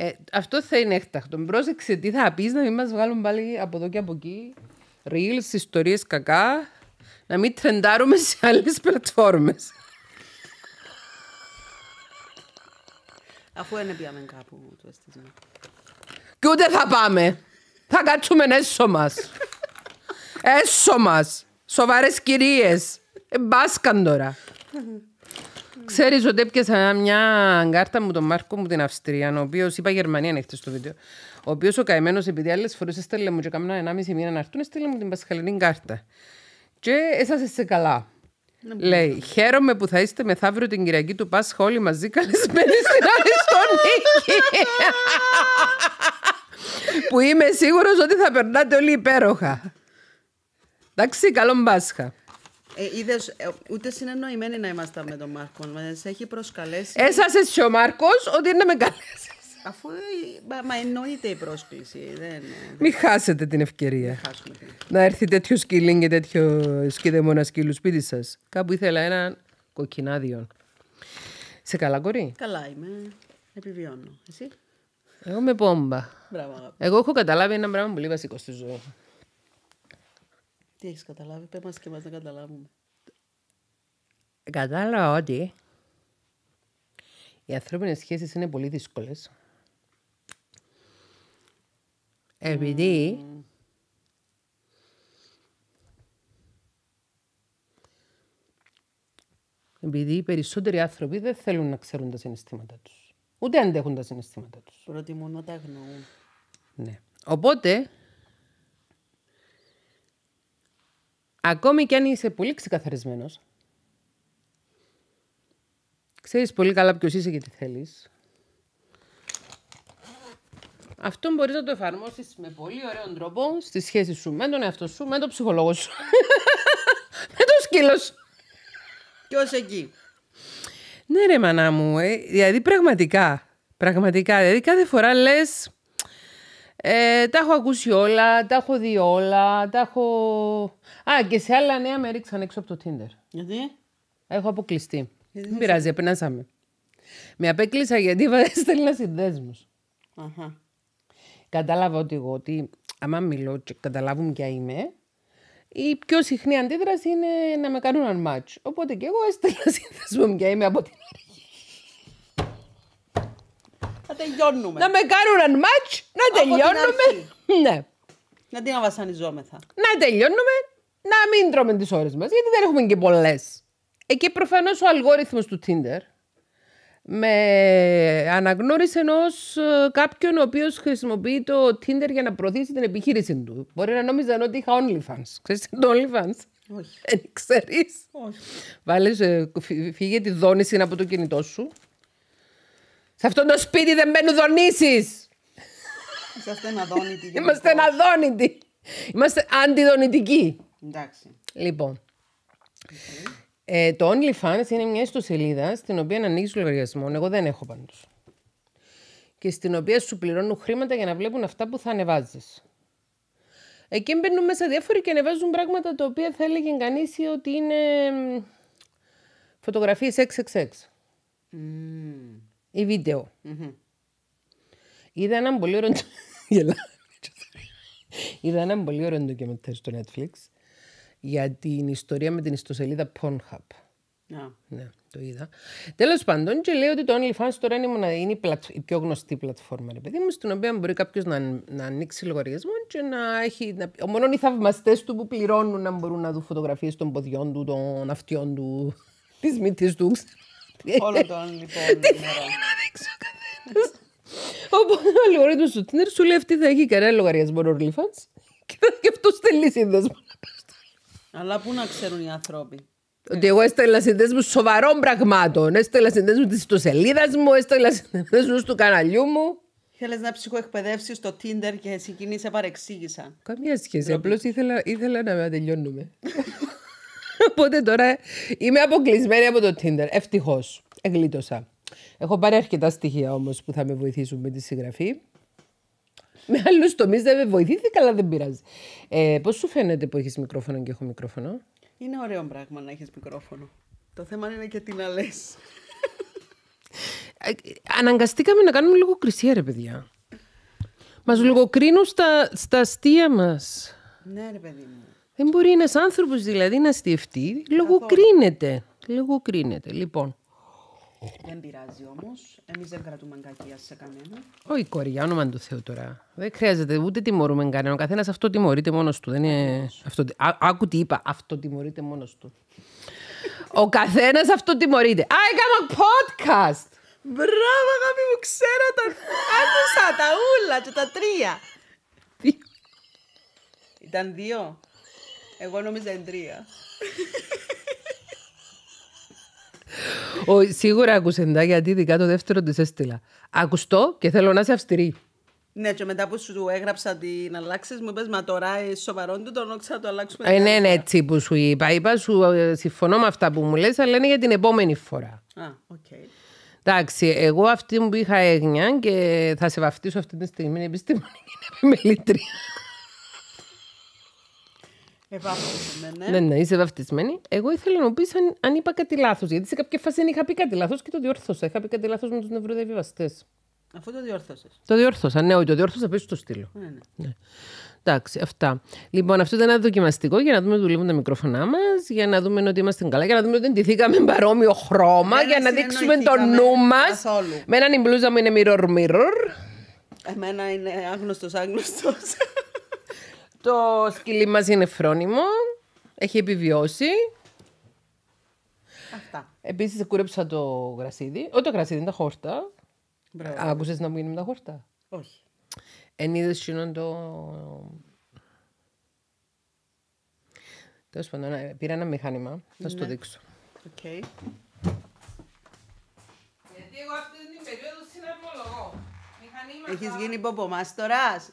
Ε, αυτό θα είναι έκτακτο. Πρόσεξε τι θα πεις να μην μας βγάλουν πάλι από εδώ και από εκεί. Reels, ιστορίες κακά. Να μην τρεντάρουμε σε άλλες πλατφόρμες. Αφού πια μεν κάπου το αισθήμα. Και ούτε θα πάμε. Θα κάτσουμε έσω μας. έσω μας. Σοβαρές κυρίες. Ε, μπάσκαν τώρα. Ξέρεις ότι έπιασα μια κάρτα μου τον Μάρκο μου την Αυστρία, ο οποίος είπα Γερμανία έχετε στο βίντεο. Ο οποίος ο καημένος, επειδή άλλες φορές έστειλε μου και κάμουν ενάμιση μήνα να έρθουν, έστειλε μου την πασχαλινή κάρτα. Και έσασε σε καλά. Λέει, χαίρομαι που θα είστε μεθαύριο την Κυριακή του Πάσχα όλοι μαζί καλεσμένοι στην Αριστονίκη. που είμαι σίγουρος ότι θα περνάτε όλοι υπέροχα. Εντάξει, καλό Πάσχα. Ε, είδες, ε, ούτε συνεννοημένοι να είμαστε με τον Μάρκο. Μα έχει προσκαλέσει. Έσασες ο Μάρκος ότι είναι να με καλέσεις. Αφού. Ε, μα, μα εννοείται η πρόσκληση. Δεν, ε, Μην χάσετε την ευκαιρία. Να έρθει τέτοιο σκύλινγκ και τέτοιο σκύδεμονα σκύλου σπίτι σας. Κάπου ήθελα ένα κοκκινάδιο. Σε καλά, κορί. Καλά είμαι. Επιβιώνω. Εσύ. Εγώ με πόμπα. Μπράβο, Εγώ έχω καταλάβει ένα πράγμα πολύ βασικό στη ζωή. Τι έχεις καταλάβει, πες μας και μας να καταλάβουμε. Κατάλαβα ότι οι ανθρώπινες σχέσεις είναι πολύ δύσκολες. Επειδή Επειδή οι περισσότεροι άνθρωποι δεν θέλουν να ξέρουν τα συναισθήματά τους. Ούτε αντέχουν τα συναισθήματά τους. Προτιμούν να τα αγνοούν. Ναι. Οπότε, Ακόμη και αν είσαι πολύ ξεκαθαρισμένος. Ξέρεις πολύ καλά ποιος είσαι και τι θέλεις. Αυτό μπορείς να το εφαρμόσεις με πολύ ωραίο τρόπο στη σχέση σου με τον εαυτό σου, με τον ψυχολόγο σου. με τον σκύλο σου. Ποιος εκεί. Ναι ρε μανά μου, ε. δηλαδή πραγματικά, πραγματικά, δηλαδή κάθε φορά λες ε, τα έχω ακούσει όλα, τα έχω δει όλα, τα έχω... Α, και σε άλλα νέα με ρίξαν έξω από το Tinder. Γιατί? Έχω αποκλειστεί. Δεν πειράζει, επενάσαμε. Με απέκλεισα γιατί στέλνα συνδέσμους. Αχα. Κατάλαβα ότι εγώ, ότι άμα μιλώ και καταλάβουν ποια είμαι, η πιο συχνή αντίδραση είναι να με κάνουν ένα Οπότε και εγώ έστελνα σύνδεσμο ποια είμαι από την αρχή. Να με κάνουν ένα match, να τελειώνουμε. Ναι. Να την να Να τελειώνουμε, να μην τρώμε τις ώρες μας, γιατί δεν έχουμε και πολλές. Εκεί προφανώς ο αλγόριθμος του Tinder με αναγνώρισε ενός ε, κάποιον ο οποίος χρησιμοποιεί το Tinder για να προωθήσει την επιχείρηση του. Μπορεί να νόμιζαν ότι είχα OnlyFans. Ξέρεις το OnlyFans. Όχι. ξέρει. Βάλει, φύγε τη δόνηση από το κινητό σου. Σε αυτό το σπίτι δεν μπαίνουν δονήσεις. Είμαστε αναδόνητοι. Είμαστε αναδόνητοι. Είμαστε αντιδονητικοί. Εντάξει. Λοιπόν. Okay. Ε, το OnlyFans είναι μια ιστοσελίδα στην οποία ανοίγεις λογαριασμό. Εγώ δεν έχω πάντως. Και στην οποία σου πληρώνουν χρήματα για να βλέπουν αυτά που θα ανεβάζεις. Εκεί μπαίνουν μέσα διάφοροι και ανεβάζουν πράγματα τα οποία θα έλεγε κανείς ότι είναι φωτογραφίε XXX. Mm ή Είδα έναν πολύ ωραίο. Είδα έναν πολύ ωραίο ντοκιμαντέρ στο Netflix για την ιστορία με την ιστοσελίδα Pornhub. Ναι, το είδα. Τέλος πάντων, και λέει ότι το OnlyFans τώρα είναι, είναι η, η, πιο γνωστή πλατφόρμα, ρε παιδί μου, στην οποία μπορεί κάποιος να, να ανοίξει λογαριασμό και να έχει. μόνο οι θαυμαστές του που πληρώνουν να μπορούν να δουν φωτογραφίες των ποδιών του, των αυτιών του, της μύτης τους. Όλων των λοιπόν. Τι θέλει να δείξει ο καθένα. Οπότε ο αλγορίθμο του Tinder σου λέει αυτή θα έχει κανένα λογαριασμό OnlyFans και θα και αυτό στέλνει σύνδεσμο. Αλλά πού να ξέρουν οι άνθρωποι. Ότι εγώ έστελα συνδέσμου σοβαρών πραγμάτων. Έστελα συνδέσμου της ιστοσελίδας μου, έστελα συνδέσμου του καναλιού μου. Θέλεις να ψυχοεκπαιδεύσεις το Tinder και εσύ σε παρεξήγησα. Καμία σχέση. Απλώς ήθελα, ήθελα να με τελειώνουμε. Οπότε τώρα είμαι αποκλεισμένη από το Tinder. Ευτυχώς. Εγλίτωσα. Έχω πάρει αρκετά στοιχεία όμως που θα με βοηθήσουν με τη συγγραφή. Με άλλους τομείς δεν με βοηθήθηκα, αλλά δεν πειράζει. Ε, Πώς σου φαίνεται που έχεις μικρόφωνο και έχω μικρόφωνο, Είναι ωραίο πράγμα να έχεις μικρόφωνο. Το θέμα είναι και τι να λες. Ε, αναγκαστήκαμε να κάνουμε λίγο κρυσία, ρε παιδιά. Μας λογοκρίνουν στα, στα αστεία μας. Ναι, ρε παιδί μου. Δεν μπορεί ένας άνθρωπος δηλαδή να στιευτεί. Λογοκρίνεται. Λογοκρίνεται. Λοιπόν. Δεν πειράζει όμως. Εμείς δεν κρατούμε κακία σε κανέναν Όχι, όνομα του Θεού τώρα. Δεν χρειάζεται ούτε τιμωρούμε κανέναν. Ο καθένας αυτό τιμωρείται μόνος του. Δεν είναι... αυτό... Α, άκου τι είπα. Αυτό τιμωρείται μόνος του. Ο καθένας αυτό τιμωρείται. Α, έκανα podcast! Μπράβο, αγάπη μου, ξέρω τα. Άκουσα τα ούλα και τα τρία. Ήταν δύο. Εγώ νόμιζα εντρία. τρία. Ο, σίγουρα άκουσεντα γιατί ειδικά το δεύτερο της έστειλα. Ακουστώ και θέλω να είσαι αυστηρή. Ναι, και μετά που σου έγραψα την αλλάξη, μου είπες Μα τώρα είσαι σοβαρό του, τον να το αλλάξουμε. Ε, ναι, ναι, έτσι που σου είπα. Είπα, σου ε, συμφωνώ με αυτά που μου λες, αλλά είναι για την επόμενη φορά. Α, οκ. Okay. Εντάξει, εγώ αυτή μου είχα έγνοια και θα σε βαφτίσω αυτή τη στιγμή επιστήμονη και είναι επιμελήτρια. Ναι, ναι, είσαι βαφτισμένη. Εγώ ήθελα να πεις αν, αν είπα κάτι λάθος. Γιατί σε κάποια φάση δεν είχα πει κάτι λάθος και το διόρθωσα. Είχα πει κάτι λάθος με τους νευροδιαβιβαστές. Αφού το διόρθωσες. Το διόρθωσα. Ναι, όχι, το διόρθωσα πίσω στο στήλο. Ναι, ναι. ναι. Εντάξει, αυτά. Λοιπόν, αυτό ήταν ένα δοκιμαστικό για να δούμε ότι δουλεύουν τα μικρόφωνά μας, για να δούμε ότι είμαστε καλά, για να δούμε ότι με παρόμοιο χρώμα, για να δείξουμε το νου μας. Με έναν μπλούζα μου είναι mirror mirror. Εμένα είναι άγνωστος άγνωστος. Το σκυλί μας είναι φρόνιμο. Έχει επιβιώσει. Αυτά. Επίσης, κούρεψα το γρασίδι. Όχι το γρασίδι, είναι τα χόρτα. Άκουσες να μου γίνει με τα χόρτα. Όχι. Εν είδες το. Τέλος πάντων, ναι, πήρα ένα μηχάνημα. Θα σου το ναι. δείξω. Οκ. Γιατί εγώ αυτή την περίοδο συναρμολογώ. Έχεις γίνει ποπομάστορας.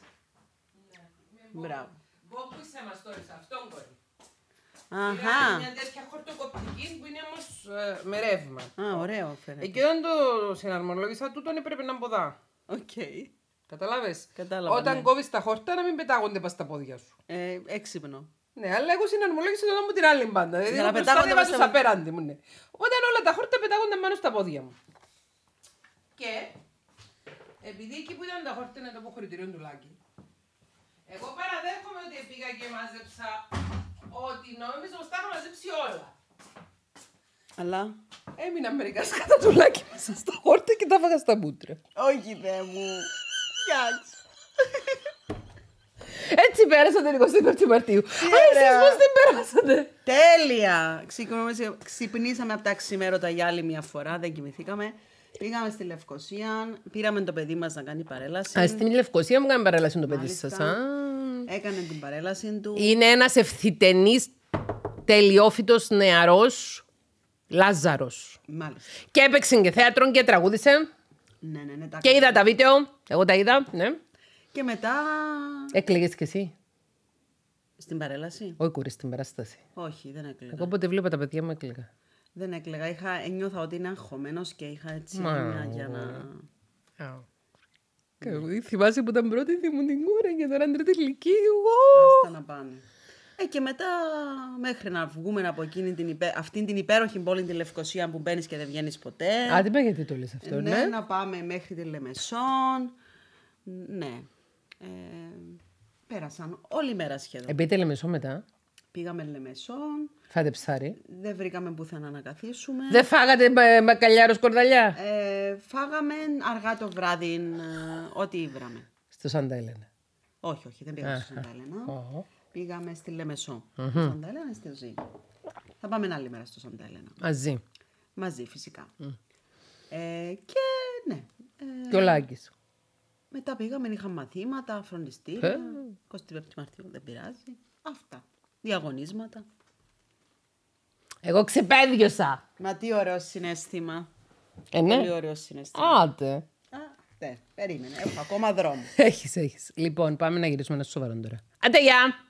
Ναι. Μπράβο. Μπόκους λοιπόν, θα μας τώρα σε αυτόν κορί. Αχα. Μια τέτοια χορτοκοπτική που είναι όμως ε, με ρεύμα. Α, ωραίο φαίνεται. Ε, εκεί όταν το συναρμολόγησα, τούτον έπρεπε να μποδά. Οκ. Okay. Καταλάβες. Κατάλαβα, Όταν ναι. κόβεις τα χόρτα να μην πετάγονται πας στα πόδια σου. Ε, έξυπνο. Ναι, αλλά εγώ συναρμολόγησα τον μου την άλλη μπάντα. Δηλαδή, να πετάγονται μέσα στα... απέναντι μου. Ναι. Όταν όλα τα χόρτα πετάγονται μόνο στα πόδια μου. Και επειδή εκεί που ήταν τα χόρτα είναι το αποχωρητήριο του Λάκη, εγώ παραδέχομαι ότι πήγα και μάζεψα ότι νόμιζα ότι τα είχα μαζέψει όλα. Αλλά έμεινα μερικά σκάτα τουλάκι μέσα στα χόρτα και τα έβαγα στα μπούτρα. Όχι, δε μου. Γιάτς. Έτσι πέρασαν την 21 η Μαρτίου. Α, εσείς πώς την πέρασατε. Τέλεια. Ξυπνήσαμε από τα ξημέρωτα για άλλη μια φορά, δεν κοιμηθήκαμε. Πήγαμε στη Λευκοσία, πήραμε το παιδί μας να κάνει παρέλαση. Α, στην Λευκοσία μου κάνει παρέλαση το παιδί σας. Έκανε την παρέλαση του. Είναι ένας ευθυτενής τελειόφυτος νεαρός Λάζαρος. Και έπαιξε και θέατρο και τραγούδισε. Ναι, ναι, ναι. Τα και είδα τα βίντεο. Εγώ τα είδα, ναι. Και μετά. Έκλαιγες κι εσύ. Στην παρέλαση. Όχι, κουρί στην παράσταση. Όχι, δεν έκλαιγα. Εγώ πότε βλέπω τα παιδιά μου έκλαιγα. Δεν έκλαιγα. Είχα, νιώθα ότι είναι αγχωμένος και είχα έτσι μια για να. Yeah. Ναι. Θυμάσαι που ήταν πρώτη μου την κούρα και τώρα τρίτη ηλικίου. Άστα να πάνε. Ε, και μετά μέχρι να βγούμε από εκείνη την αυτήν την υπέροχη πόλη, τη Λευκοσία που μπαίνεις και δεν βγαίνεις ποτέ. δεν με γιατί το λες αυτό, ναι. ναι. να πάμε μέχρι τη Λεμεσόν. Ναι. Ε, πέρασαν όλη μέρα σχεδόν. Επίτε Λεμεσό μετά. Πήγαμε Λεμεσό, Φάτε ψάρι. Δεν βρήκαμε πουθενά να καθίσουμε. Δεν φάγατε ε, μακαλιάρο σκορδαλιά. Ε, φάγαμε αργά το βράδυ ε, ό,τι βράμε. Στο Σάντα Όχι, όχι, δεν πήγαμε στο Σάντα Έλενα. Πήγαμε στη Λεμεσό. Mm-hmm. Στο Σάντα στη Ζή. Θα πάμε άλλη μέρα στο Σάντα Μαζί. Μαζί, φυσικά. Ε, και ναι. Ε, και ο Λάκης. Μετά πήγαμε, είχαμε μαθήματα, φροντιστήρια. 25 ε. Μαρτίου, δεν πειράζει. Αυτά διαγωνίσματα. Εγώ ξεπέδιωσα. Μα τι ωραίο συνέστημα. Ε, ναι. Πολύ ωραίο συνέστημα. Άντε. Άτε. Ναι, περίμενε. Έχω ακόμα δρόμο. Έχεις, έχεις. Λοιπόν, πάμε να γυρίσουμε ένα σοβαρό τώρα. Άντε, γεια!